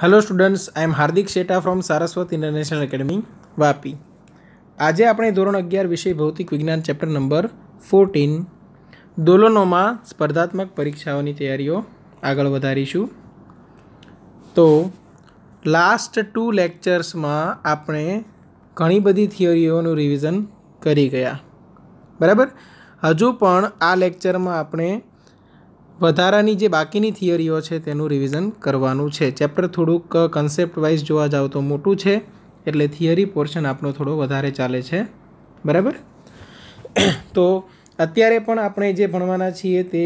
hello students I am Hardik Sheta from Saraswat international academy Vapi આજે આપણે ધોરણ અગિયાર વિષય ભૌતિક વિજ્ઞાન ચેપ્ટર નંબર ફોર્ટીન દોલનોમાં સ્પર્ધાત્મક પરીક્ષાઓની તૈયારીઓ આગળ વધારીશું તો લાસ્ટ ટુ લેક્ચર્સમાં આપણે ઘણી બધી થિયરીઓનું રિવિઝન કરી ગયા બરાબર હજુ પણ આ લેક્ચરમાં આપણે વધારાની જે બાકીની થિયરીઓ છે તેનું રિવિઝન કરવાનું છે ચેપ્ટર થોડુંક કન્સેપ્ટ વાઇઝ જોવા જાઓ તો મોટું છે એટલે થિયરી પોર્શન આપણો થોડો વધારે ચાલે છે બરાબર તો અત્યારે પણ આપણે જે ભણવાના છીએ તે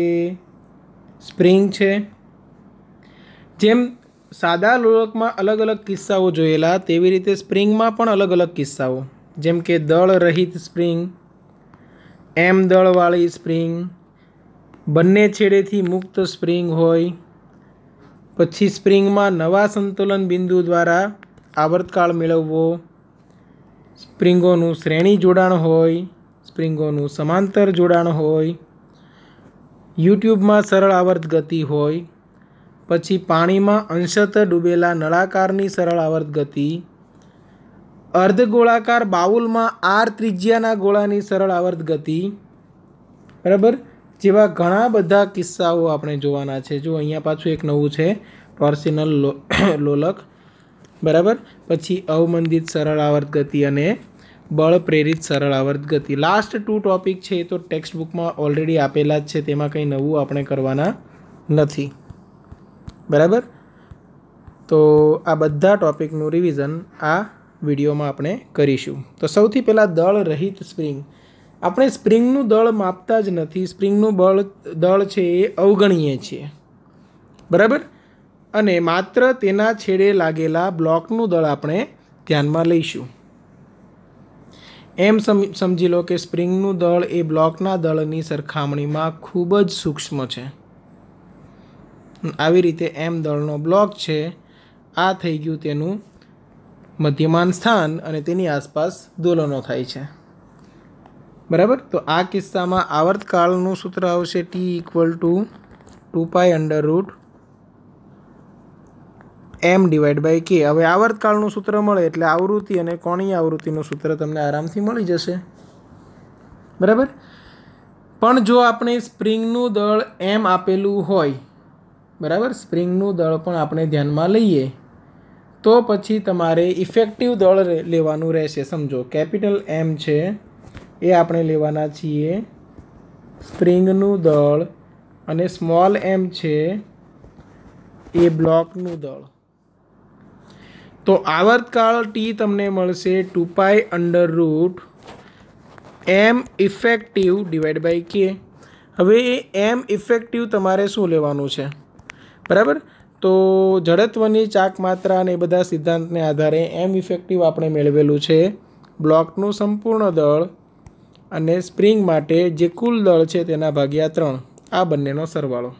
સ્પ્રિંગ છે જેમ સાદા લોલકમાં અલગ અલગ કિસ્સાઓ જોયેલા તેવી રીતે સ્પ્રિંગમાં પણ અલગ અલગ કિસ્સાઓ જેમ કે દળ રહિત સ્પ્રિંગ એમ દળવાળી સ્પ્રિંગ બંને છેડેથી મુક્ત સ્પ્રિંગ હોય પછી સ્પ્રિંગમાં નવા સંતુલન બિંદુ દ્વારા આવર્તકાળ મેળવવો સ્પ્રિંગોનું શ્રેણી જોડાણ હોય સ્પ્રિંગોનું સમાંતર જોડાણ હોય યુટ્યુબમાં સરળ આવર્ત ગતિ હોય પછી પાણીમાં અંશત ડૂબેલા નળાકારની સરળ આવર્ત ગતિ અર્ધ ગોળાકાર બાઉલમાં આર ત્રિજ્યાના ગોળાની સરળ આવર્ત ગતિ બરાબર જેવા ઘણા બધા કિસ્સાઓ આપણે જોવાના છે જો અહીંયા પાછું એક નવું છે ટોર્સિનલ લોલક બરાબર પછી અવમંદિત સરળ આવર્ત ગતિ અને બળ પ્રેરિત સરળ આવર્ત ગતિ લાસ્ટ ટુ ટોપિક છે એ તો ટેક્સ્ટ બુકમાં ઓલરેડી આપેલા જ છે તેમાં કંઈ નવું આપણે કરવાના નથી બરાબર તો આ બધા ટોપિકનું રિવિઝન આ વિડીયોમાં આપણે કરીશું તો સૌથી પહેલાં દળ રહિત સ્પ્રિંગ આપણે સ્પ્રિંગનું દળ માપતા જ નથી સ્પ્રિંગનું બળ દળ છે એ અવગણીએ છીએ બરાબર અને માત્ર તેના છેડે લાગેલા બ્લોકનું દળ આપણે ધ્યાનમાં લઈશું એમ સમજી લો કે સ્પ્રિંગનું દળ એ બ્લોકના દળની સરખામણીમાં ખૂબ જ સૂક્ષ્મ છે આવી રીતે એમ દળનો બ્લોક છે આ થઈ ગયું તેનું મધ્યમાન સ્થાન અને તેની આસપાસ દોલનો થાય છે બરાબર તો આ કિસ્સામાં આવર્તકાળનું સૂત્ર આવશે T equal to two pi under root M divide by K હવે આવર્તકાળનું સૂત્ર મળે એટલે આવૃત્તિ અને કોણી આવૃત્તિનું સૂત્ર તમને આરામથી મળી જશે બરાબર પણ જો આપણે સ્પ્રિંગનું દળ એમ આપેલું હોય બરાબર સ્પ્રિંગનું દળ પણ આપણે ધ્યાનમાં લઈએ તો પછી તમારે ઇફેક્ટિવ દળ લેવાનું રહેશે સમજો કેપિટલ એમ છે એ આપણે લેવાના છીએ સ્પ્રિંગનું દળ અને સ્મોલ એમ છે એ બ્લોકનું દળ તો આવર્તકાળ ટી તમને મળશે two pi under root M effective divide by K હવે એ એમ ઇફેક્ટિવ તમારે શું લેવાનું છે બરાબર તો જડત્વની ચાક માત્રા અને એ બધા સિદ્ધાંતને આધારે એમ ઇફેક્ટિવ આપણે મેળવેલું છે બ્લોકનું સંપૂર્ણ દળ અને સ્પ્રિંગ માટે જે કુલ દળ છે તેના ભાગ્યા ત્રણ આ બંનેનો સરવાળો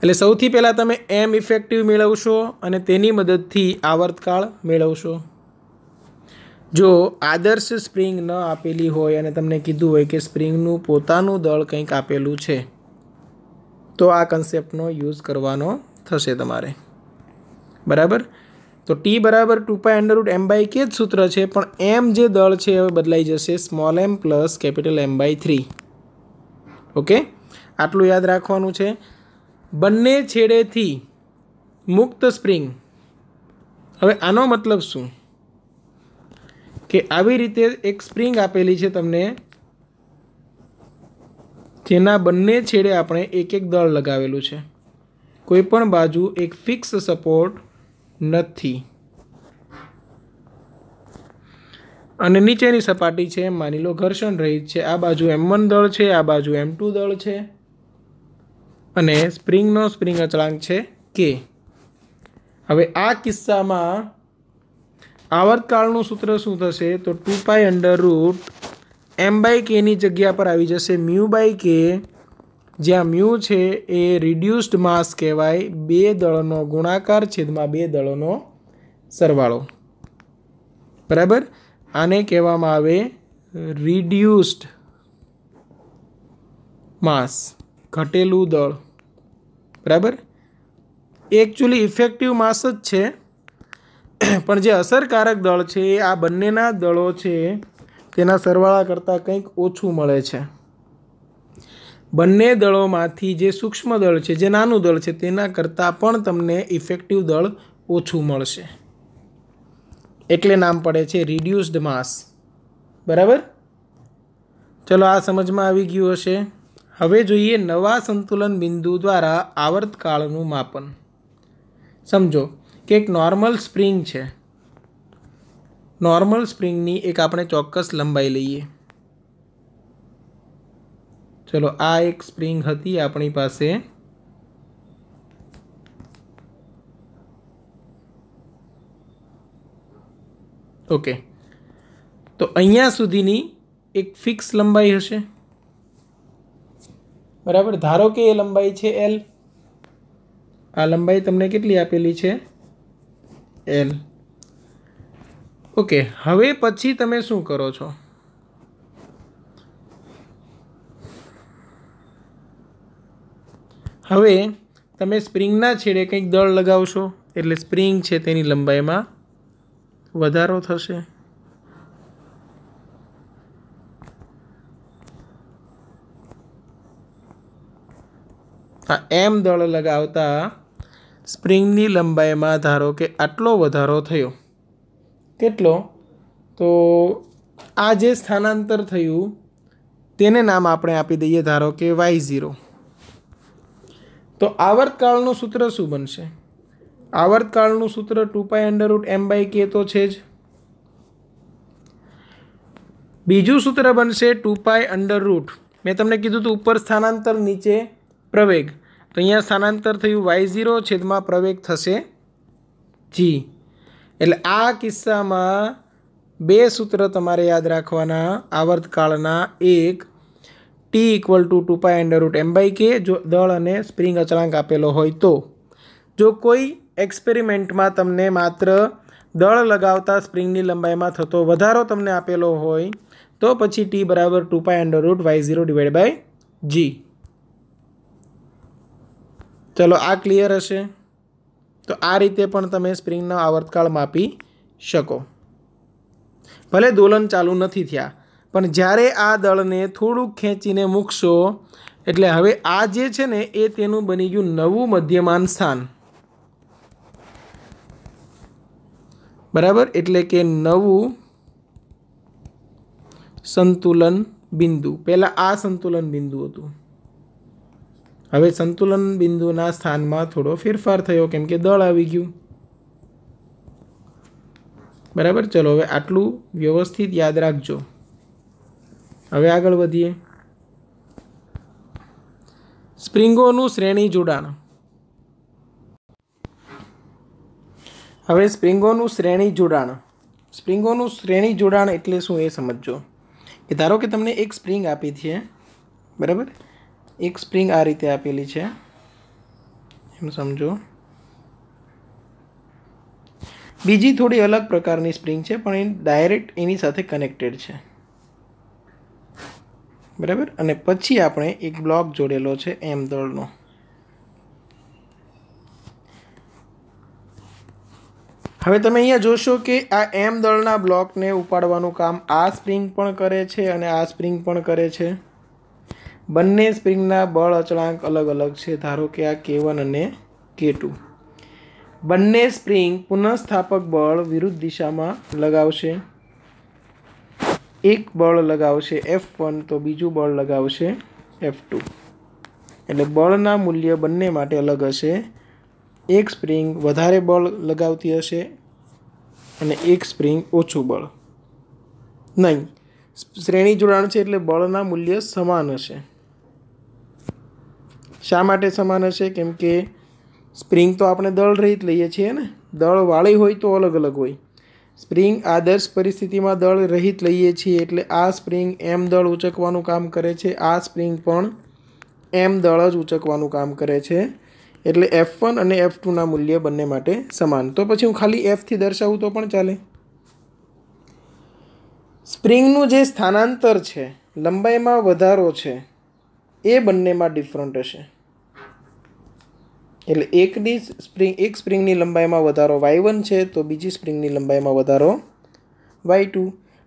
એટલે સૌથી પહેલાં તમે એમ ઇફેક્ટિવ મેળવશો અને તેની મદદથી આવર્તકાળ મેળવશો જો આદર્શ સ્પ્રિંગ ન આપેલી હોય અને તમને કીધું હોય કે સ્પ્રિંગનું પોતાનું દળ કંઈક આપેલું છે તો આ કન્સેપ્ટનો યુઝ કરવાનો થશે તમારે બરાબર તો ટી બરાબર two pi under root M by K જ સૂત્ર છે પણ એમ જે દળ છે હવે બદલાઈ જશે small M plus capital M by three okay આટલું યાદ રાખવાનું છે બંને છેડેથી મુક્ત સ્પ્રિંગ હવે આનો મતલબ શું કે આવી રીતે એક સ્પ્રિંગ આપેલી છે તમને જેના બંને છેડે આપણે એક એક દળ લગાવેલું છે કોઈ પણ બાજુ એક ફિક્સ સપોર્ટ નથી અને નીચેની સપાટી છે માની લો ઘર્ષણ રહિત છે આ બાજુ એમ વન દળ છે આ બાજુ એમ ટુ દળ છે અને સ્પ્રિંગનો સ્પ્રિંગ અચળાંક છે કે હવે આ કિસ્સામાં આવર્તકાળનું સૂત્ર શું થશે તો two pi under root M by કેની જગ્યા પર આવી જશે મ્યુ બાય કે જ્યાં મ્યુ છે એ રિડ્યુસ્ડ માસ કહેવાય બે દળોનો ગુણાકાર છેદમાં બે દળોનો સરવાળો બરાબર આને કહેવામાં આવે રિડ્યુસ્ડ માસ ઘટેલું દળ બરાબર એકચ્યુઅલી ઇફેક્ટિવ માસ જ છે પણ જે અસરકારક દળ છે એ આ બંનેના દળો છે તેના સરવાળા કરતાં કંઈક ઓછું મળે છે બંને દળોમાંથી જે સૂક્ષ્મ દળ છે જે નાનું દળ છે તેના કરતાં પણ તમને ઇફેક્ટિવ દળ ઓછું મળશે એટલે નામ પડે છે રિડ્યુસ્ડ માસ બરાબર ચલો આ સમજમાં આવી ગયું હશે હવે જોઈએ નવા સંતુલન બિંદુ દ્વારા આવર્તકાળનું માપન સમજો કે એક નોર્મલ સ્પ્રિંગ છે નોર્મલ સ્પ્રિંગની એક આપણે ચોક્કસ લંબાઈ લઈએ ચલો આ એક સ્પ્રિંગ હતી આપણી પાસે ઓકે તો અહીંયા સુધીની એક ફિક્સ લંબાઈ હશે બરાબર ધારો કે એ લંબાઈ છે એલ આ લંબાઈ તમને કેટલી આપેલી છે એલ ઓકે હવે પછી તમે શું કરો છો હવે તમે સ્પ્રિંગના છેડે કંઈક દળ લગાવશો એટલે સ્પ્રિંગ છે તેની લંબાઈમાં વધારો થશે આ એમ દળ લગાવતા સ્પ્રિંગની લંબાઈમાં ધારો કે આટલો વધારો થયો કેટલો તો આ જે સ્થાનાંતર થયું તેને નામ આપણે આપી દઈએ ધારો કે વાય ઝીરો તો આવર્તકાળનું સૂત્ર શું બનશે આવર્તકાળનું સૂત્ર two pi under root M by K તો છે જ બીજું સૂત્ર બનશે ટુ પાય અંડરરૂટ મેં તમને કીધું હતું ઉપર સ્થાનાંતર નીચે પ્રવેગ તો અહીંયા સ્થાનાંતર થયું વાય ઝીરો છેદમાં પ્રવેગ થશે જી એટલે આ કિસ્સામાં બે સૂત્ર તમારે યાદ રાખવાના આવર્તકાળના એક T equal to two pi under root M by K જો દળ અને સ્પ્રિંગ અચળાંક આપેલો હોય તો જો કોઈ એક્સપેરિમેન્ટમાં તમને માત્ર દળ લગાવતા સ્પ્રિંગની લંબાઈમાં થતો વધારો તમને આપેલો હોય તો પછી ટી બરાબર two pi under root Y zero divide by G ચલો આ ક્લિયર હશે તો આ રીતે પણ તમે સ્પ્રિંગનો આવર્તકાળ માપી શકો ભલે દોલન ચાલુ નથી થયા પણ જ્યારે આ દળને થોડુંક ખેંચીને મૂકશો એટલે હવે આ જે છે ને એ તેનું બની ગયું નવું મધ્યમાન સ્થાન બરાબર એટલે કે નવું સંતુલન બિંદુ પહેલાં આ સંતુલન બિંદુ હતું હવે સંતુલન બિંદુના સ્થાનમાં થોડો ફેરફાર થયો કેમ કે દળ આવી ગયું બરાબર ચલો હવે આટલું વ્યવસ્થિત યાદ રાખજો હવે આગળ વધીએ સ્પ્રિંગોનું શ્રેણી જોડાણ હવે સ્પ્રિંગોનું શ્રેણી જોડાણ સ્પ્રિંગોનું શ્રેણી જોડાણ એટલે શું એ સમજો કે ધારો કે તમને એક સ્પ્રિંગ આપી છે બરાબર એક સ્પ્રિંગ આ રીતે આપેલી છે એમ સમજો બીજી થોડી અલગ પ્રકારની સ્પ્રિંગ છે પણ એ ડાયરેક્ટ એની સાથે કનેક્ટેડ છે બરાબર અને પછી આપણે એક બ્લોક જોડેલો છે એમ દળનો હવે તમે અહીંયા જોશો કે આ એમ દળના બ્લોકને ઉપાડવાનું કામ આ સ્પ્રિંગ પણ કરે છે અને આ સ્પ્રિંગ પણ કરે છે બંને સ્પ્રિંગના બળ અચળાંક અલગ અલગ છે ધારો કે આ કે અને કે બંને સ્પ્રિંગ પુનઃસ્થાપક બળ વિરુદ્ધ દિશામાં લગાવશે એક બળ લગાવશે એફ વન તો બીજું બળ લગાવશે એફ ટુ એટલે બળના મૂલ્ય બંને માટે અલગ હશે એક સ્પ્રિંગ વધારે બળ લગાવતી હશે અને એક સ્પ્રિંગ ઓછું બળ નહીં શ્રેણી જોડાણ છે એટલે બળના મૂલ્ય સમાન હશે શા માટે સમાન હશે કેમ કે સ્પ્રિંગ તો આપણે દળ રહી જ લઈએ છીએ ને દળવાળી હોય તો અલગ અલગ હોય સ્પ્રિંગ આદર્શ પરિસ્થિતિમાં દળ રહિત લઈએ છીએ એટલે આ સ્પ્રિંગ એમ દળ ઉચકવાનું કામ કરે છે આ સ્પ્રિંગ પણ એમ દળ જ ઉચકવાનું કામ કરે છે એટલે એફ વન અને એફ ટુના મૂલ્ય બંને માટે સમાન તો પછી હું ખાલી એફથી દર્શાવું તો પણ ચાલે સ્પ્રિંગનું જે સ્થાનાંતર છે લંબાઈમાં વધારો છે એ બંનેમાં ડિફરન્ટ હશે એટલે એકની સ્પ્રિંગ એક સ્પ્રિંગની લંબાઈમાં વધારો વાય વન છે તો બીજી સ્પ્રિંગની લંબાઈમાં વધારો વાય ટુ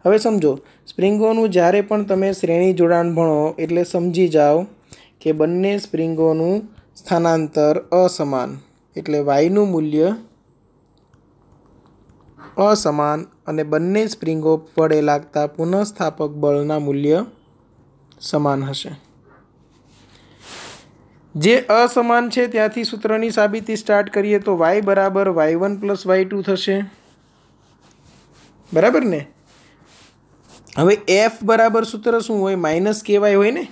હવે સમજો સ્પ્રિંગોનું જ્યારે પણ તમે શ્રેણી જોડાણ ભણો એટલે સમજી જાઓ કે બંને સ્પ્રિંગોનું સ્થાનાંતર અસમાન એટલે વાયનું મૂલ્ય અસમાન અને બંને સ્પ્રિંગો વડે લાગતા પુનઃસ્થાપક બળના મૂલ્ય સમાન હશે જે અસમાન છે ત્યાંથી સૂત્રની સાબિતી સ્ટાર્ટ કરીએ તો વાય બરાબર Y one plus Y two થશે બરાબર ને હવે એફ બરાબર સૂત્ર શું હોય માઇનસ કેવાય હોય ને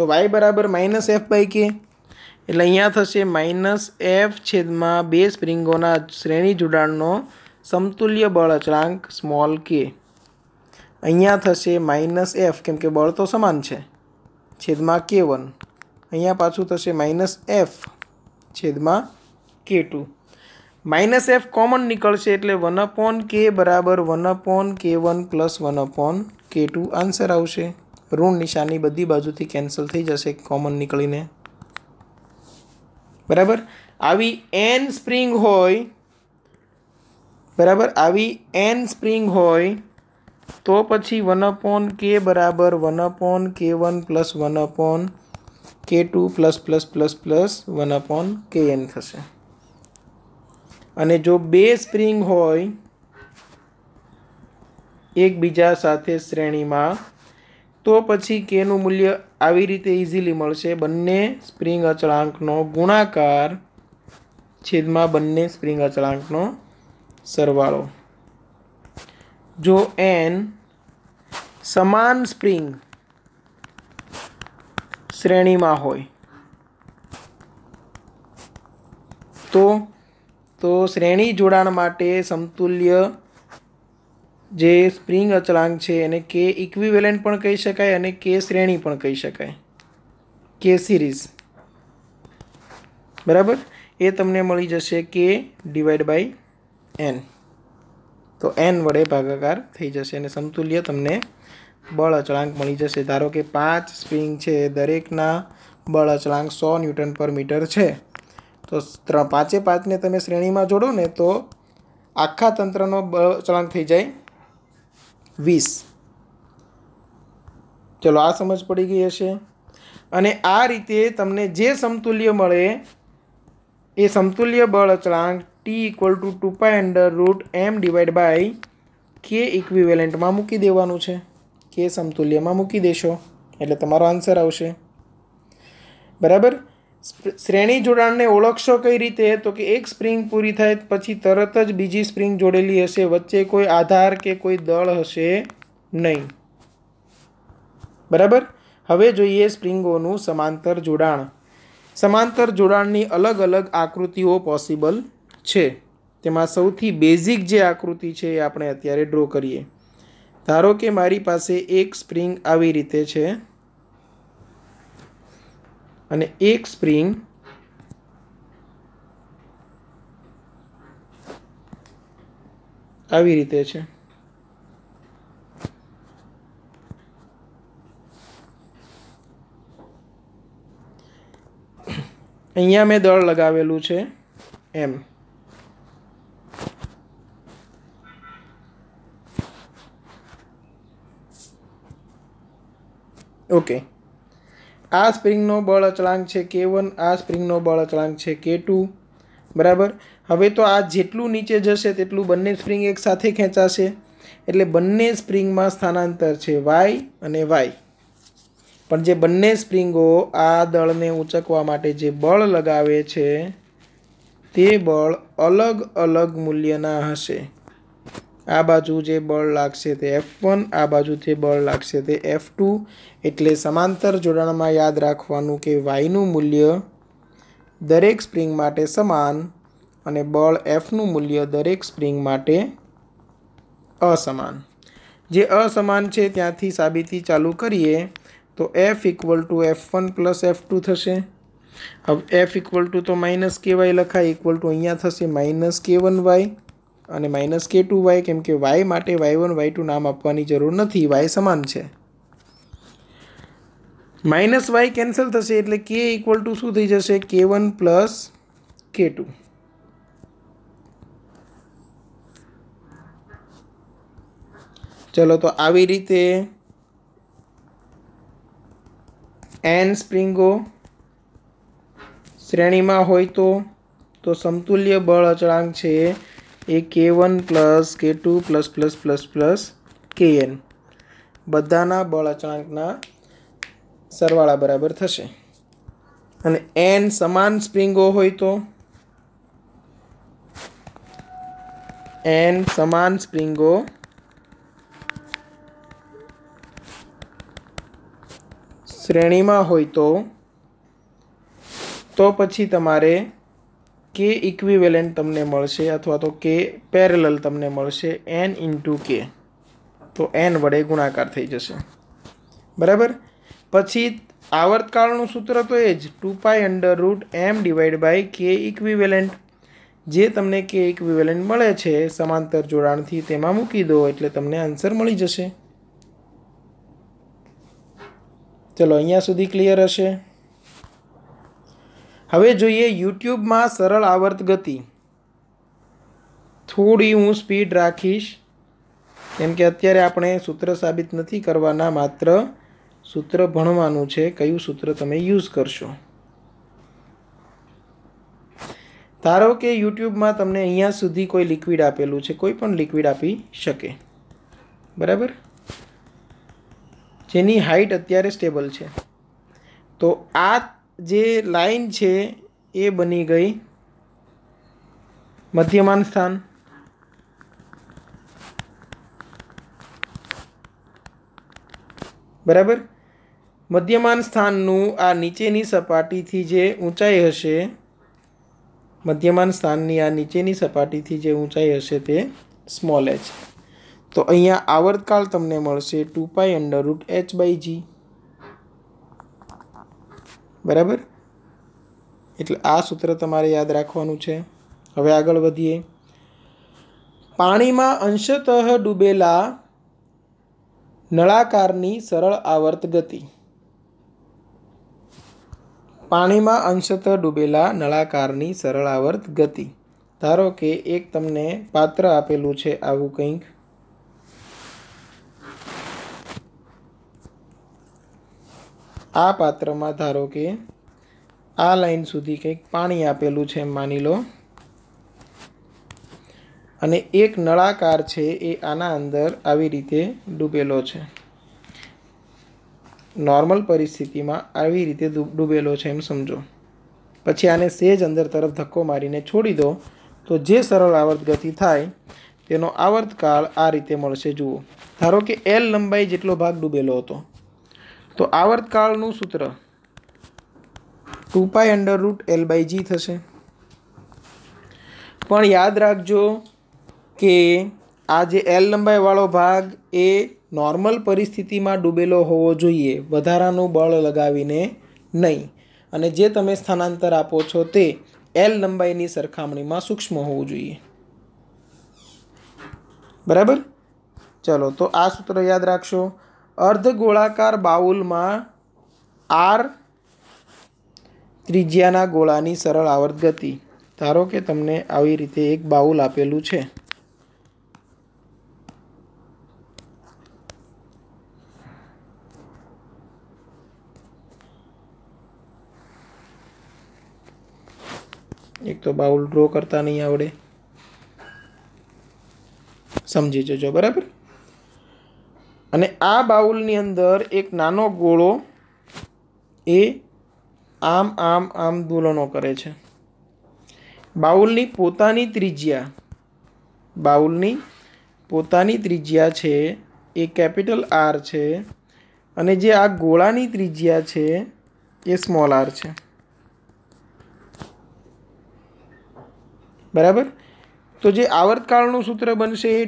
તો વાય બરાબર માઇનસ એફ બાય કે એટલે અહીંયા થશે માઇનસ એફ છેદમાં બે સ્પ્રિંગોના શ્રેણી જોડાણનો સમતુલ્ય બળ અચળાંક સ્મોલ કે અહીંયા થશે માઇનસ એફ કેમ કે બળ તો સમાન છે છેદમાં કે વન અહીંયા પાછું થશે માઇનસ એફ છેદમાં કે ટુ માઇનસ એફ કોમન નીકળશે એટલે વન અપોન કે બરાબર one upon K one plus one upon K two answer આવશે ઋણ નિશાની બધી બાજુથી કેન્સલ થઈ જશે કોમન નીકળીને બરાબર આવી એન સ્પ્રિંગ હોય બરાબર આવી એન સ્પ્રિંગ હોય તો પછી વન અપોન કે બરાબર one upon K one plus one upon K two plus plus plus plus one upon K N થશે અને જો બે સ્પ્રિંગ હોય એકબીજા સાથે શ્રેણીમાં તો પછી કેનું મૂલ્ય આવી રીતે ઇઝીલી મળશે બંને સ્પ્રિંગ અચળાંકનો ગુણાકાર છેદમાં બંને સ્પ્રિંગ અચળાંકનો સરવાળો જો એન સમાન સ્પ્રિંગ શ્રેણીમાં હોય તો તો શ્રેણી જોડાણ માટે સમતુલ્ય જે સ્પ્રિંગ અચળાંક છે એને કે ઇક્વિવેલેન્ટ પણ કહી શકાય અને કે શ્રેણી પણ કહી શકાય કે સિરીઝ બરાબર એ તમને મળી જશે કે ડિવાઈડ બાય એન તો એન વડે ભાગાકાર થઈ જશે અને સમતુલ્ય તમને બળ અચળાંક મળી જશે ધારો કે પાંચ સ્પ્રિંગ છે દરેકના બળ અચળાંક સો ન્યૂટન પર મીટર છે તો પાંચે પાંચને તમે શ્રેણીમાં જોડો ને તો આખા તંત્રનો બળ અચળાંક થઈ જાય વીસ ચલો આ સમજ પડી ગઈ હશે અને આ રીતે તમને જે સમતુલ્ય મળે એ સમતુલ્ય બળ અચળાંક T equal to two pi under root M divide by K ઇક્વિવેલન્ટમાં મૂકી દેવાનું છે કે સમતુલ્યમાં મૂકી દેશો એટલે તમારો આન્સર આવશે બરાબર શ્રેણી જોડાણને ઓળખશો કઈ રીતે તો કે એક સ્પ્રિંગ પૂરી થાય પછી તરત જ બીજી સ્પ્રિંગ જોડેલી હશે વચ્ચે કોઈ આધાર કે કોઈ દળ હશે નહીં બરાબર હવે જોઈએ સ્પ્રિંગોનું સમાંતર જોડાણ સમાંતર જોડાણની અલગ અલગ આકૃતિઓ પોસિબલ છે તેમાં સૌથી બેઝિક જે આકૃતિ છે એ આપણે અત્યારે ડ્રો કરીએ ધારો કે મારી પાસે એક સ્પ્રિંગ આવી રીતે છે અને એક સ્પ્રિંગ આવી રીતે છે અહીંયા મેં દળ લગાવેલું છે એમ ઓકે આ સ્પ્રિંગનો બળ અચળાંક છે કે વન આ સ્પ્રિંગનો બળ અચળાંક છે કે ટુ બરાબર હવે તો આ જેટલું નીચે જશે તેટલું બંને સ્પ્રિંગ એકસાથે ખેંચાશે એટલે બંને સ્પ્રિંગમાં સ્થાનાંતર છે વાય અને વાય પણ જે બંને સ્પ્રિંગો આ દળને ઊંચકવા માટે જે બળ લગાવે છે તે બળ અલગ અલગ મૂલ્યના હશે આ બાજુ જે બળ લાગશે તે એફ વન આ બાજુ જે બળ લાગશે તે એફ ટુ એટલે સમાંતર જોડાણમાં યાદ રાખવાનું કે વાયનું મૂલ્ય દરેક સ્પ્રિંગ માટે સમાન અને બળ એફનું મૂલ્ય દરેક સ્પ્રિંગ માટે અસમાન જે અસમાન છે ત્યાંથી સાબિતી ચાલુ કરીએ તો F equal to F one plus F two થશે હવે એફ ઇક્વલ ટુ તો માઇનસ કે વાય લખાય ઇક્વલ ટુ અહીંયા થશે માઇનસ કે વન વાય અને માઇનસ કે ટુ વાય કેમ કે વાય માટે વાય વન વાય ટુ નામ આપવાની જરૂર નથી વાય સમાન છે માઇનસ વાય કેન્સલ થશે એટલે કે ઇક્વલ ટુ શું થઈ જશે કે વન પ્લસ કે ટુ ચલો તો આવી રીતે એન સ્પ્રિંગો શ્રેણીમાં હોય તો તો સમતુલ્ય બળ અચળાંક છે એ K one plus K two plus plus plus plus K N બધાના બળ અચળાંકના સરવાળા બરાબર થશે અને એન સમાન સ્પ્રિંગો હોય તો એન સમાન સ્પ્રિંગો શ્રેણીમાં હોય તો તો પછી તમારે કે ઇક્વિવેલન્ટ તમને મળશે અથવા તો કે પેરેલલ તમને મળશે એન ઇન્ટુ કે તો એન વડે ગુણાકાર થઈ જશે બરાબર પછી આવર્તકાળનું સૂત્ર તો એ જ two pi under root M divide by K equivalent જે તમને કે ઇક્વિવેલન્ટ મળે છે સમાંતર જોડાણથી તેમાં મૂકી દો એટલે તમને આન્સર મળી જશે ચલો અહીંયા સુધી ક્લિયર હશે હવે જોઈએ યુટ્યુબમાં સરળ આવર્ત ગતિ થોડી હું સ્પીડ રાખીશ કેમ કે અત્યારે આપણે સૂત્ર સાબિત નથી કરવાના માત્ર સૂત્ર ભણવાનું છે કયું સૂત્ર તમે યુઝ કરશો ધારો કે યુટ્યુબમાં તમને અહીંયા સુધી કોઈ લિક્વિડ આપેલું છે કોઈ પણ લિક્વિડ આપી શકે બરાબર જેની હાઇટ અત્યારે સ્ટેબલ છે તો આ જે લાઈન છે એ બની ગઈ મધ્યમાન સ્થાન બરાબર મધ્યમાન સ્થાનનું આ નીચેની સપાટીથી જે ઊંચાઈ હશે મધ્યમાન સ્થાનની આ નીચેની સપાટીથી જે ઊંચાઈ હશે તે સ્મોલ એચ તો અહીંયા આવર્તકાળ તમને મળશે two pi under root H by G બરાબર એટલે આ સૂત્ર તમારે યાદ રાખવાનું છે હવે આગળ વધીએ પાણીમાં અંશતઃ ડૂબેલા નળાકારની સરળ આવર્ત ગતિ પાણીમાં અંશતઃ ડૂબેલા નળાકારની સરળ આવર્ત ગતિ ધારો કે એક તમને પાત્ર આપેલું છે આવું કંઈક આ પાત્રમાં ધારો કે આ લાઈન સુધી કંઈક પાણી આપેલું છે માની લો અને એક નળાકાર છે એ આના અંદર આવી રીતે ડૂબેલો છે નોર્મલ પરિસ્થિતિમાં આવી રીતે ડૂબેલો છે એમ સમજો પછી આને સેજ અંદર તરફ ધક્કો મારીને છોડી દો તો જે સરળ આવર્ત ગતિ થાય તેનો આવર્તકાળ આ રીતે મળશે જુઓ ધારો કે એલ લંબાઈ જેટલો ભાગ ડૂબેલો હતો તો આવર્તકાળનું સૂત્ર two pi under root L by G થશે પણ યાદ રાખજો કે આ જે એલ લંબાઈવાળો ભાગ એ નોર્મલ પરિસ્થિતિમાં ડૂબેલો હોવો જોઈએ વધારાનું બળ લગાવીને નહીં અને જે તમે સ્થાનાંતર આપો છો તે એલ લંબાઈની સરખામણીમાં સૂક્ષ્મ હોવું જોઈએ બરાબર ચલો તો આ સૂત્ર યાદ રાખશો અર્ધ ગોળાકાર બાઉલમાં આર ત્રિજ્યાના ગોળાની સરળ આવર્ત ગતિ ધારો કે તમને આવી રીતે એક બાઉલ આપેલું છે એક તો બાઉલ ડ્રો કરતા નહીં આવડે સમજી જજો બરાબર અને આ બાઉલની અંદર એક નાનો ગોળો એ આમ આમ આમ દોલનો કરે છે બાઉલની પોતાની ત્રિજ્યા બાઉલની પોતાની ત્રિજ્યા છે એ કેપિટલ આર છે અને જે આ ગોળાની ત્રિજ્યા છે એ સ્મોલ આર છે બરાબર તો જે આવર્તકાળનું સૂત્ર બનશે એ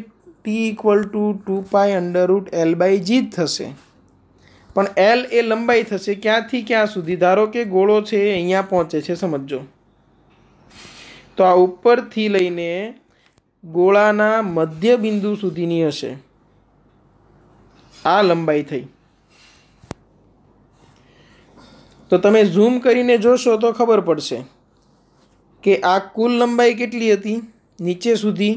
T equal to two pi under root L by G જ થશે પણ એલ એ લંબાઈ થશે ક્યાંથી ક્યાં સુધી ધારો કે ગોળો છે અહીંયા પહોંચે છે સમજો તો આ ઉપરથી લઈને ગોળાના મધ્ય બિંદુ સુધીની હશે આ લંબાઈ થઈ તો તમે ઝૂમ કરીને જોશો તો ખબર પડશે કે આ કુલ લંબાઈ કેટલી હતી નીચે સુધી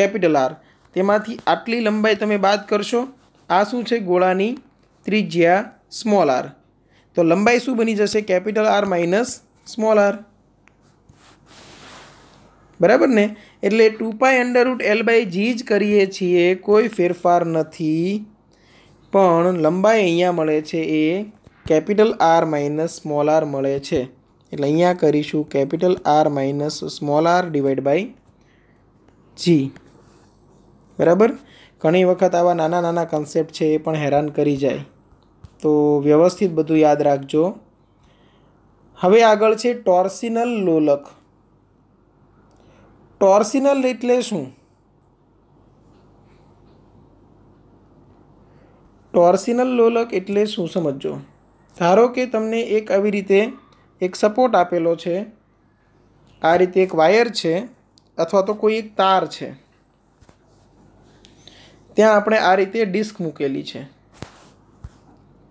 કેપિટલ આર તેમાંથી આટલી લંબાઈ તમે બાદ કરશો આ શું છે ગોળાની ત્રિજ્યા સ્મોલ આર તો લંબાઈ શું બની જશે capital R minus small R બરાબર ને એટલે two pi under root L by G જ કરીએ છીએ કોઈ ફેરફાર નથી પણ લંબાઈ અહીંયા મળે છે એ capital R minus small R મળે છે એટલે અહીંયા કરીશું capital R minus small R divide by G બરાબર ઘણી વખત આવા નાના નાના કન્સેપ્ટ છે એ પણ હેરાન કરી જાય તો વ્યવસ્થિત બધું યાદ રાખજો હવે આગળ છે ટોર્સિનલ લોલક ટોર્સિનલ એટલે શું ટોર્સિનલ લોલક એટલે શું સમજજો ધારો કે તમને એક આવી રીતે એક સપોર્ટ આપેલો છે આ રીતે એક વાયર છે અથવા તો કોઈ એક તાર છે ત્યાં આપણે આ રીતે ડિસ્ક મૂકેલી છે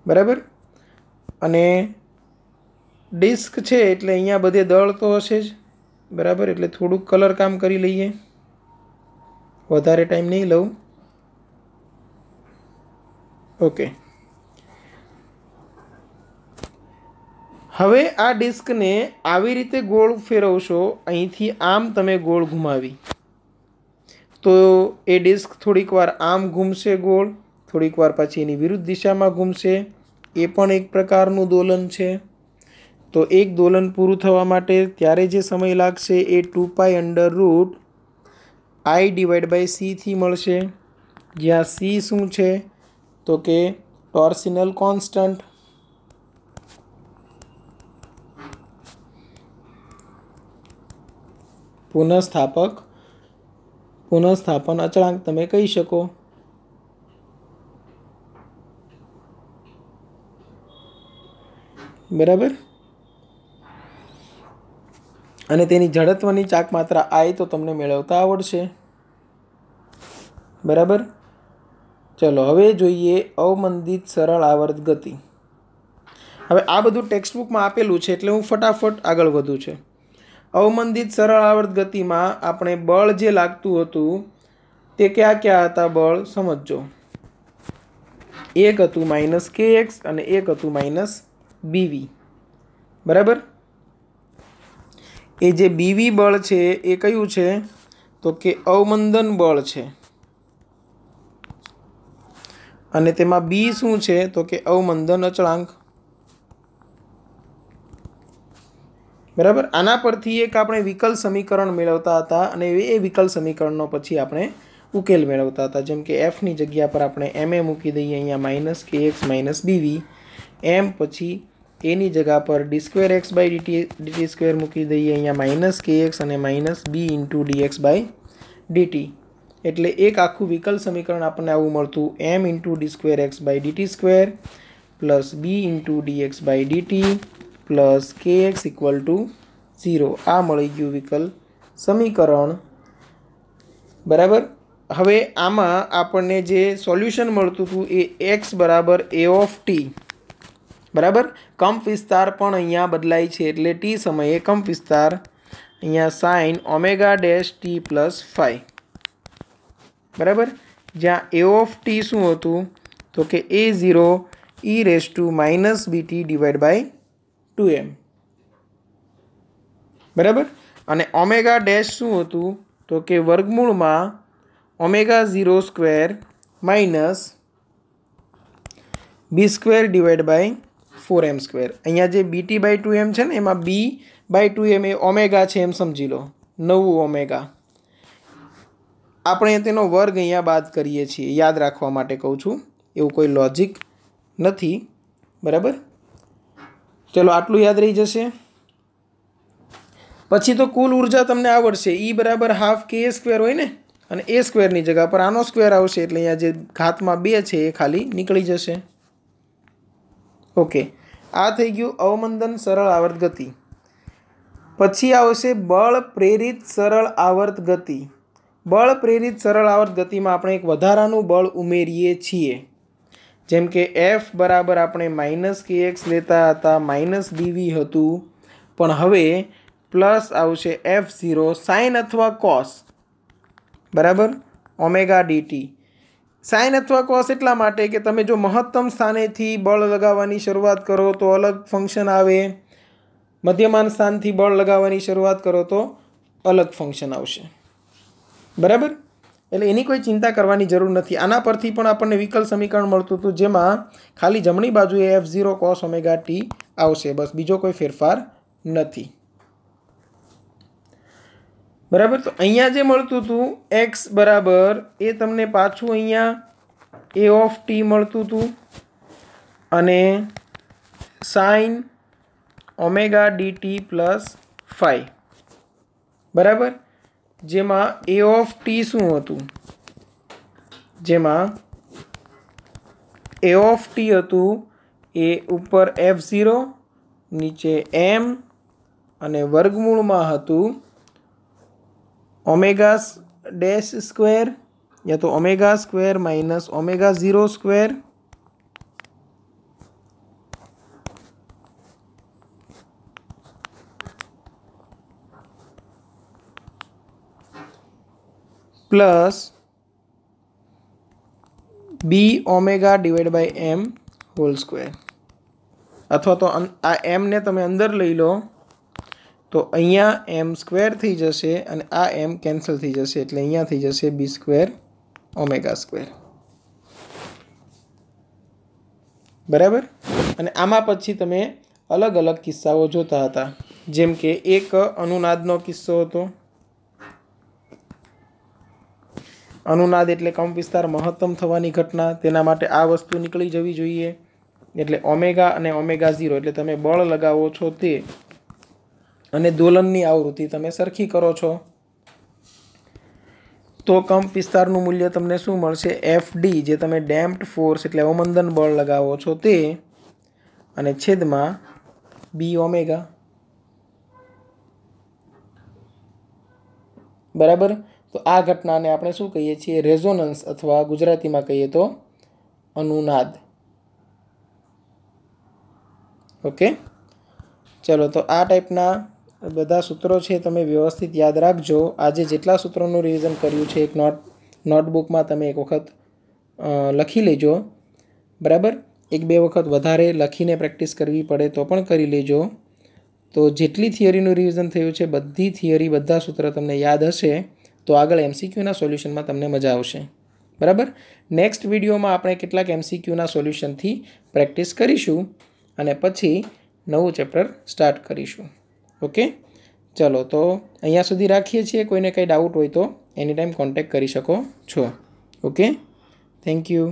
બરાબર અને ડિસ્ક છે એટલે અહીંયા બધે દળ તો હશે જ બરાબર એટલે થોડુંક કલર કામ કરી લઈએ વધારે ટાઈમ નહીં લઉં ઓકે હવે આ ડિસ્કને આવી રીતે ગોળ ફેરવશો અહીંથી આમ તમે ગોળ ઘુમાવી તો એ ડિસ્ક થોડીક વાર આમ ઘૂમશે ગોળ થોડીક વાર પછી એની વિરુદ્ધ દિશામાં ઘૂમશે એ પણ એક પ્રકારનું દોલન છે તો એક દોલન પૂરું થવા માટે ત્યારે જે સમય લાગશે એ two pi under root I divide by સીથી મળશે જ્યાં સી શું છે તો કે ટોર્સિનલ કોન્સ્ટન્ટ પુનઃસ્થાપક પુનઃસ્થાપન અચળાંક તમે કહી શકો બરાબર અને તેની જડત્વની ચાક માત્રા આઈ તો તમને મેળવતા આવડશે બરાબર ચલો હવે જોઈએ અવમંદિત સરળ આવર્ત ગતિ હવે આ બધું ટેક્સ્ટબુકમાં આપેલું છે એટલે હું ફટાફટ આગળ વધું છું અવમંદિત સરળ આવર્ત ગતિમાં આપણે બળ જે લાગતું હતું તે કયા કયા હતા બળ સમજો એક હતું માઇનસ કે એક્સ અને એક હતું માઇનસ બીવી બરાબર એ જે બીવી બળ છે એ કયું છે તો કે અવમંદન બળ છે અને તેમાં બી શું છે તો કે અવમંદન અચળાંક બરાબર આના પરથી એક આપણે વિકલ સમીકરણ મેળવતા હતા અને એ વિકલ સમીકરણનો પછી આપણે ઉકેલ મેળવતા હતા જેમ કે એફની જગ્યા પર આપણે એમ એ મૂકી દઈએ અહીંયા minus K x minus BV એમ પછી એની જગ્યા પર D square X by D T D T square મૂકી દઈએ અહીંયા માઇનસ કે એક્સ અને minus B into D X by D T એટલે એક આખું વિકલ સમીકરણ આપણને આવું મળતું M into D square X by D T square plus B into D X by D T plus K X equal to zero આ મળી ગયું વિકલ સમીકરણ બરાબર હવે આમાં આપણને જે સોલ્યુશન મળતું હતું એ એક્સ બરાબર એ ઓફ ટી બરાબર કંપ વિસ્તાર પણ અહીંયા બદલાય છે એટલે ટી સમયે કંપ વિસ્તાર અહીંયા sine omega dash t plus five બરાબર જ્યાં એ ઓફ ટી શું હતું તો કે A zero e raise to minus b t divide by two m બરાબર અને ઓમેગા ડેશ શું હતું તો કે વર્ગમૂળમાં omega zero square minus b square divide by four m square અહીંયા જે બીટી બાય ટુ એમ છે ને એમાં બી બાય ટુ એમ એ ઓમેગા છે એમ સમજી લો નવું ઓમેગા આપણે તેનો વર્ગ અહીંયા બાદ કરીએ છીએ યાદ રાખવા માટે કહું છું એવું કોઈ લોજિક નથી બરાબર ચલો આટલું યાદ રહી જશે પછી તો કુલ ઉર્જા તમને આવડશે ઈ બરાબર હાફ કે એ સ્ક્વેર હોય ને અને એ સ્ક્વેરની જગ્યા પર આનો સ્ક્વેર આવશે એટલે અહીંયા જે ઘાતમાં બે છે એ ખાલી નીકળી જશે ઓકે આ થઈ ગયું અવમંદન સરળ આવર્ત ગતિ પછી આવશે બળ પ્રેરિત સરળ આવર્ત ગતિ બળ પ્રેરિત સરળ આવર્ત ગતિમાં આપણે એક વધારાનું બળ ઉમેરીએ છીએ જેમ કે એફ બરાબર આપણે માઇનસ કે એક્સ લેતા હતા માઇનસ ડીવી હતું પણ હવે પ્લસ આવશે એફ ઝીરો સાઇન અથવા કોસ બરાબર ઓમેગા ડીટી સાઇન અથવા કોસ એટલા માટે કે તમે જો મહત્તમ સ્થાનેથી બળ લગાવવાની શરૂઆત કરો તો અલગ ફંક્શન આવે મધ્યમાન સ્થાનથી બળ લગાવવાની શરૂઆત કરો તો અલગ ફંક્શન આવશે બરાબર એટલે એની કોઈ ચિંતા કરવાની જરૂર નથી આના પરથી પણ આપણને વિકલ સમીકરણ મળતું હતું જેમાં ખાલી જમણી બાજુએ F zero cos omega t આવશે બસ બીજો કોઈ ફેરફાર નથી બરાબર તો અહીંયા જે મળતું હતું એક્સ બરાબર એ તમને પાછું અહીંયા એ ઓફ ટી મળતું હતું અને sine omega d t plus phi બરાબર જેમાં એ ઓફ ટી શું હતું જેમાં એ ઓફ ટી હતું એ ઉપર એફ ઝીરો નીચે એમ અને વર્ગમૂળમાં હતું ઓમેગાસ ડેશ સ્ક્વેર યા તો omega square minus omega zero square plus b omega divide by m whole square અથવા તો આ એમને તમે અંદર લઈ લો તો અહીંયા એમ સ્ક્વેર થઈ જશે અને આ એમ કેન્સલ થઈ જશે એટલે અહીંયા થઈ જશે બી સ્ક્વેર ઓમેગા સ્ક્વેર બરાબર અને આમાં પછી તમે અલગ અલગ કિસ્સાઓ જોતા હતા જેમ કે એક અનુનાદનો કિસ્સો હતો અનુનાદ એટલે કંપ વિસ્તાર મહત્તમ થવાની ઘટના તેના માટે આ વસ્તુ નીકળી જવી જોઈએ એટલે ઓમેગા અને ઓમેગા ઝીરો એટલે તમે બળ લગાવો છો તે અને દોલનની આવૃત્તિ તમે સરખી કરો છો તો કંપ વિસ્તારનું મૂલ્ય તમને શું મળશે એફ ડી જે તમે ડેમ્પ્ડ ફોર્સ એટલે અવમંદન બળ લગાવો છો તે અને છેદમાં બી ઓમેગા બરાબર તો આ ઘટનાને આપણે શું કહીએ છીએ રેઝોનન્સ અથવા ગુજરાતીમાં કહીએ તો અનુનાદ ઓકે ચલો તો આ ટાઈપના બધા સૂત્રો છે તમે વ્યવસ્થિત યાદ રાખજો આજે જેટલા સૂત્રોનું રિવિઝન કર્યું છે એક નોટ નોટબુકમાં તમે એક વખત લખી લેજો બરાબર એક બે વખત વધારે લખીને પ્રેક્ટિસ કરવી પડે તો પણ કરી લેજો તો જેટલી થિયરીનું રિવિઝન થયું છે બધી થિયરી બધા સૂત્ર તમને યાદ હશે તો આગળ એમસીક્યુના સોલ્યુશનમાં તમને મજા આવશે બરાબર નેક્સ્ટ વિડીયોમાં આપણે કેટલાક એમસીક્યુના સોલ્યુશનથી પ્રેક્ટિસ કરીશું અને પછી નવું ચેપ્ટર સ્ટાર્ટ કરીશું ઓકે ચલો તો અહીંયા સુધી રાખીએ છીએ કોઈને કંઈ ડાઉટ હોય તો એની ટાઈમ કોન્ટેક્ટ કરી શકો છો ઓકે થેન્ક યુ